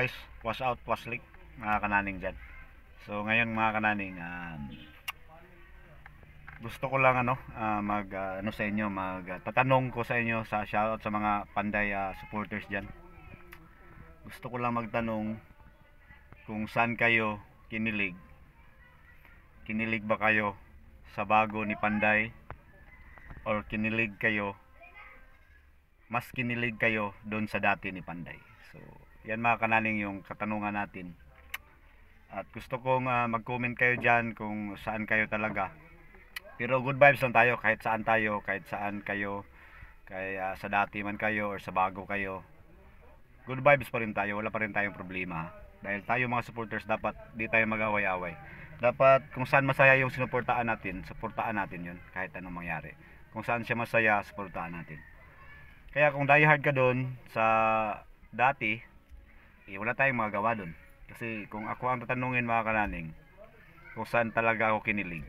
guys wash out wash leak mga kananing dyan so ngayon mga kananing um, gusto ko lang ano uh, mag uh, ano sa inyo mag uh, tatanong ko sa inyo sa shoutout sa mga panday uh, supporters diyan gusto ko lang magtanong kung saan kayo kinilig kinilig ba kayo sa bago ni panday or kinilig kayo mas kinilig kayo doon sa dati ni panday so yan mga kanaling yung katanungan natin. At gusto kong uh, mag-comment kayo dyan kung saan kayo talaga. Pero good vibes lang tayo kahit saan tayo, kahit saan kayo, kay, uh, sa dati man kayo or sa bago kayo. Good vibes pa rin tayo, wala pa rin tayong problema. Dahil tayo mga supporters dapat di tayo mag-away-away. Dapat kung saan masaya yung sinuportaan natin, suportaan natin yun kahit anong mangyari. Kung saan siya masaya, suportaan natin. Kaya kung die hard ka doon sa dati, eh, wala tayong magagawa doon. Kasi kung ako ang tatanungin mga kananing, kung saan talaga ako kinilig,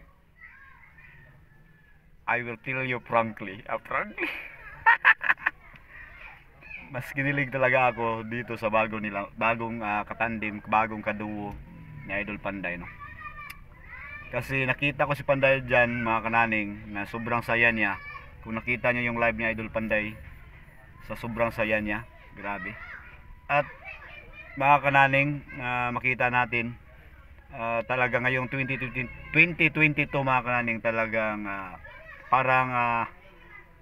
I will tell you frankly. Ah, frankly? Mas kinilig talaga ako dito sa bago nila, bagong uh, ah, katandim, bagong kaduo ni Idol Panday. No? Kasi nakita ko si Panday dyan mga kananing na sobrang saya niya. Kung nakita niya yung live ni Idol Panday, sa sobrang saya niya, grabe. At mga kananing uh, makita natin uh, talaga ngayong 2020, 2022 mga kananing talagang uh, parang uh,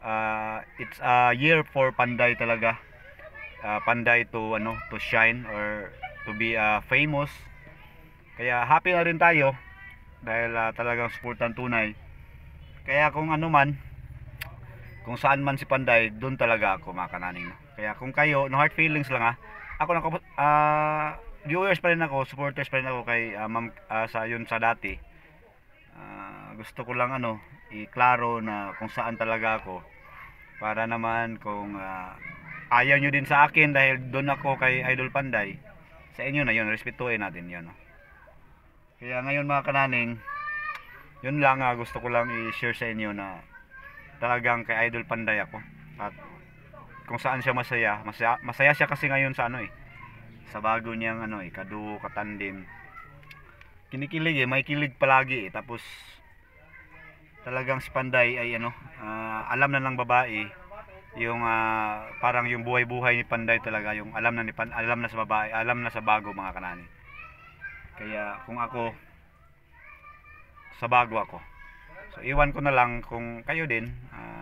uh, it's a year for Panday talaga uh, Panday to ano to shine or to be uh, famous kaya happy na rin tayo dahil uh, talagang suportan tunay kaya kung ano man kung saan man si Panday doon talaga ako mga kananing kaya kung kayo no hard feelings lang ah ako na uh, ah, viewers pa rin ako, supporters pa rin ako kay uh, ma'am uh, sa yun sa dati. Uh, gusto ko lang ano, iklaro na kung saan talaga ako para naman kung uh, ayaw nyo din sa akin dahil doon ako kay Idol Panday sa inyo na yun, respetuhin natin yun no? kaya ngayon mga kananing yun lang uh, gusto ko lang i-share sa inyo na talagang kay Idol Panday ako at kung saan siya masaya. Masaya, masaya siya kasi ngayon sa ano eh. Sa bago niyang ano eh, kaduo, katandim. Kinikilig eh, may kilig palagi eh. Tapos talagang si Panday ay ano, uh, alam na lang babae yung uh, parang yung buhay-buhay ni Panday talaga, yung alam na ni Pan, alam na sa babae, alam na sa bago mga kanani. Kaya kung ako sa bago ako. So iwan ko na lang kung kayo din uh,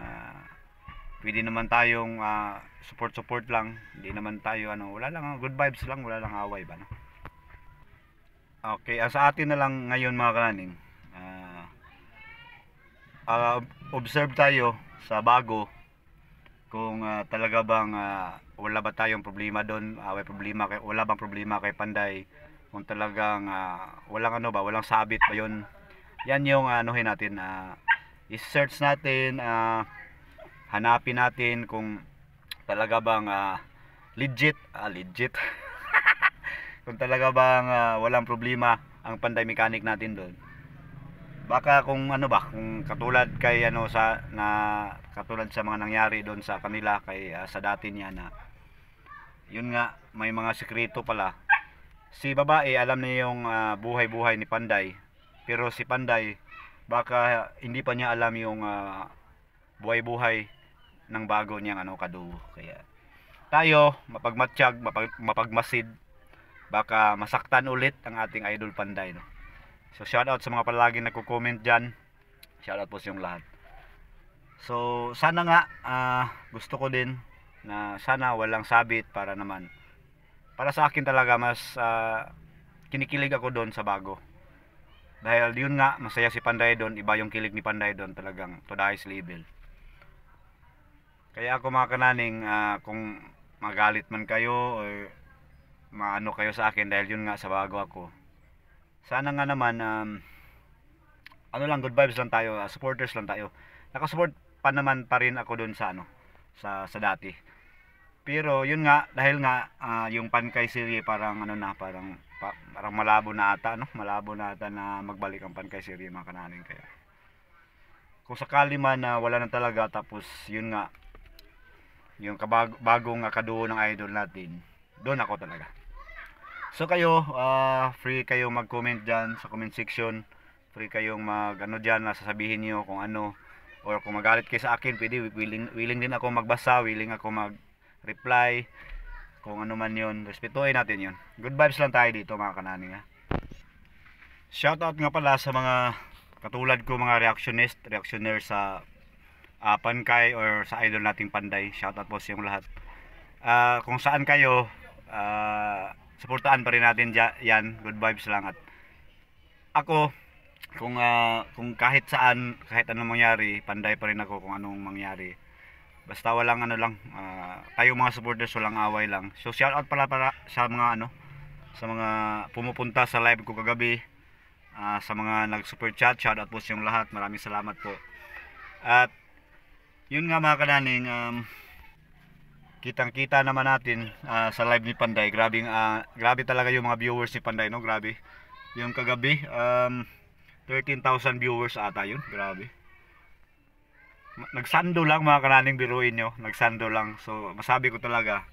pwede naman tayong uh, support support lang hindi naman tayo ano wala lang ah, good vibes lang wala lang away ba no okay uh, sa atin na lang ngayon mga kalaning uh, uh, observe tayo sa bago kung uh, talaga bang uh, wala ba tayong problema doon uh, problema kay wala bang problema kay Panday kung talagang uh, walang ano ba walang sabit ba yon yan yung uh, anuhin natin uh, i-search natin uh, hanapin natin kung talaga bang uh, legit, uh, legit. kung talaga bang uh, walang problema ang panday mechanic natin doon. Baka kung ano ba, kung katulad kay ano sa na katulad sa mga nangyari doon sa kanila kay uh, sa dati niya na yun nga may mga sekreto pala si babae alam niya yung buhay-buhay uh, ni Panday pero si Panday baka hindi pa niya alam yung buhay-buhay uh, buhay -buhay ng bago niyang ano kadugo. Kaya tayo mapagmatsyag, mapag, mapagmasid baka masaktan ulit ang ating idol panday no. So shout out sa mga palaging nagko-comment diyan. Shout out po sa yung lahat. So sana nga uh, gusto ko din na sana walang sabit para naman para sa akin talaga mas uh, kinikilig ako doon sa bago. Dahil yun nga masaya si Panday doon, iba yung kilig ni Panday doon talagang to the highest level. Kaya ako mga kananing, uh, kung magalit man kayo o eh, maano kayo sa akin dahil yun nga sa bago ako. Sana nga naman, um, ano lang, good vibes lang tayo, uh, supporters lang tayo. Nakasupport pa naman pa rin ako dun sa ano, sa, sa dati. Pero yun nga, dahil nga uh, yung Pankay series parang ano na, parang pa, parang malabo na ata, no? Malabo na ata na magbalik ang Pankay series mga kananin kaya. Kung sakali man na uh, wala na talaga tapos yun nga yung kabag bagong uh, kaduo ng idol natin doon ako talaga so kayo uh, free kayo mag comment dyan sa comment section free kayong mag ano dyan sasabihin nyo kung ano or kung magalit kayo sa akin pwede willing, willing din ako magbasa willing ako mag reply kung ano man yun respetuhin natin yun good vibes lang tayo dito mga kananing ha shoutout nga pala sa mga katulad ko mga reactionist reactioner sa uh, ah, Pankay or sa idol nating Panday. Shout out po sa lahat. Uh, kung saan kayo, uh, ah, suportahan pa rin natin yan. Good vibes lang at ako kung uh, kung kahit saan kahit anong mangyari panday pa rin ako kung anong mangyari basta walang ano lang uh, kayo mga supporters walang away lang so shout out pala para sa mga ano sa mga pumupunta sa live ko kagabi uh, sa mga nag super chat shout out po sa inyong lahat maraming salamat po at yun nga mga kananing um, kitang kita naman natin uh, sa live ni Panday grabe, uh, grabe talaga yung mga viewers ni Panday no? grabe yung kagabi um, 13,000 viewers ata yun grabe nagsando lang mga kananing biruin nyo nagsando lang so masabi ko talaga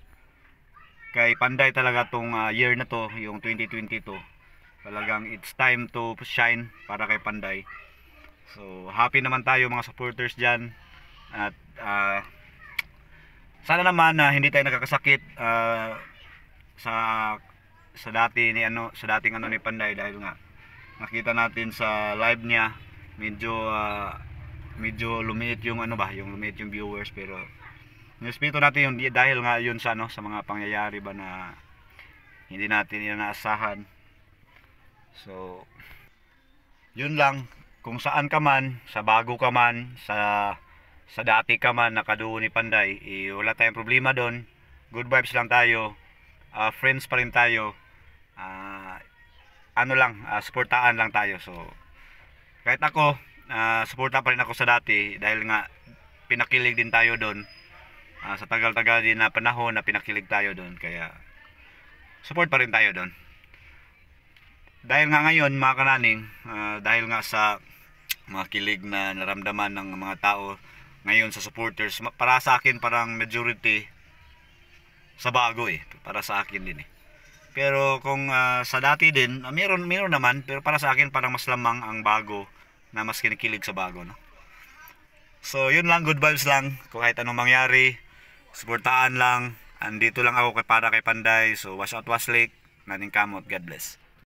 kay Panday talaga tong uh, year na to yung 2022 talagang it's time to shine para kay Panday so happy naman tayo mga supporters dyan at uh, sana naman na uh, hindi tayo nagkakasakit uh, sa sa dati ni ano sa dating ano ni Panday dahil nga nakita natin sa live niya medyo uh, medyo lumiit yung ano ba yung lumiit yung viewers pero nirespeto natin yung dahil nga yun sa ano sa mga pangyayari ba na hindi natin inaasahan so yun lang kung saan ka man sa bago ka man sa sa dati ka man nakaduo ni Panday, eh, wala tayong problema doon. Good vibes lang tayo. Uh, friends pa rin tayo. Uh, ano lang, uh, ah, supportaan lang tayo. So, kahit ako, uh, suporta pa rin ako sa dati dahil nga pinakilig din tayo doon. Uh, sa tagal-tagal din na panahon na pinakilig tayo doon. Kaya, support pa rin tayo doon. Dahil nga ngayon, mga kananing, uh, dahil nga sa mga kilig na naramdaman ng mga tao ngayon sa supporters para sa akin parang majority sa bago eh para sa akin din eh pero kung uh, sa dati din uh, meron, meron naman pero para sa akin parang mas lamang ang bago na mas kinikilig sa bago no so yun lang good vibes lang kahit anong mangyari suportaan lang andito lang ako para kay Panday so watch out watch lake naning kamot God bless